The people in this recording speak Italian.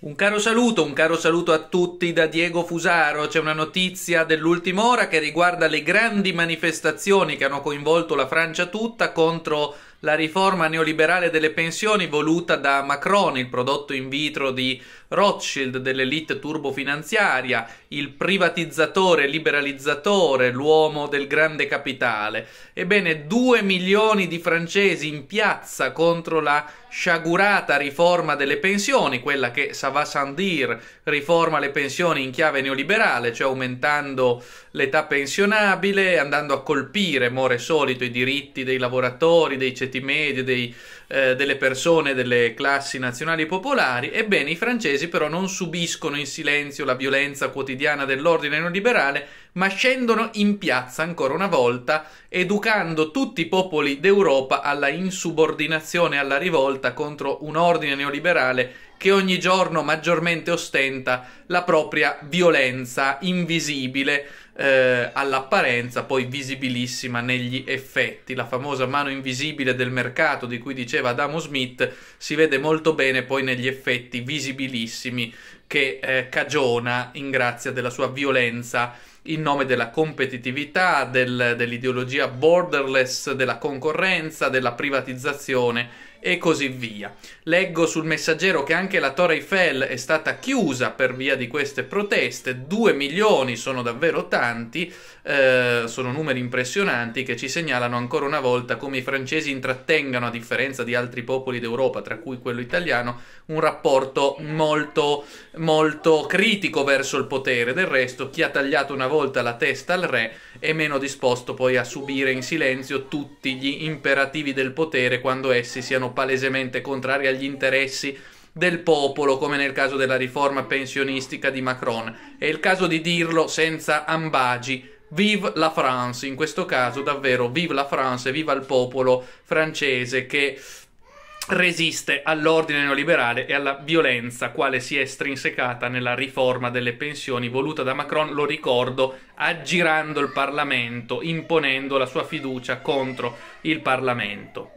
Un caro saluto, un caro saluto a tutti da Diego Fusaro. C'è una notizia dell'ultima ora che riguarda le grandi manifestazioni che hanno coinvolto la Francia tutta contro la riforma neoliberale delle pensioni voluta da Macron, il prodotto in vitro di Rothschild dell'elite turbofinanziaria, il privatizzatore, liberalizzatore, l'uomo del grande capitale. Ebbene, due milioni di francesi in piazza contro la sciagurata riforma delle pensioni, quella che Savas Sandir riforma le pensioni in chiave neoliberale, cioè aumentando l'età pensionabile, andando a colpire, more solito, i diritti dei lavoratori, dei ceti medi, dei, eh, delle persone delle classi nazionali popolari. Ebbene, i francesi borghesi però non subiscono in silenzio la violenza quotidiana dell'ordine neoliberale, ma scendono in piazza ancora una volta, educando tutti i popoli d'Europa alla insubordinazione, alla rivolta contro un ordine neoliberale che ogni giorno maggiormente ostenta la propria violenza invisibile eh, all'apparenza, poi visibilissima negli effetti. La famosa mano invisibile del mercato di cui diceva Adamo Smith si vede molto bene poi negli effetti visibilissimi che eh, cagiona in grazia della sua violenza in nome della competitività, del, dell'ideologia borderless, della concorrenza, della privatizzazione e così via. Leggo sul messaggero che anche la Torre Eiffel è stata chiusa per via di queste proteste, 2 milioni sono davvero tanti, eh, sono numeri impressionanti che ci segnalano ancora una volta come i francesi intrattengano, a differenza di altri popoli d'Europa, tra cui quello italiano, un rapporto molto, molto critico verso il potere. Del resto, chi ha tagliato una volta volta la testa al re è meno disposto poi a subire in silenzio tutti gli imperativi del potere quando essi siano palesemente contrari agli interessi del popolo, come nel caso della riforma pensionistica di Macron. È il caso di dirlo senza ambagi. Vive la France, in questo caso davvero vive la France, viva il popolo francese che resiste all'ordine neoliberale e alla violenza quale si è strinsecata nella riforma delle pensioni voluta da Macron, lo ricordo, aggirando il Parlamento, imponendo la sua fiducia contro il Parlamento.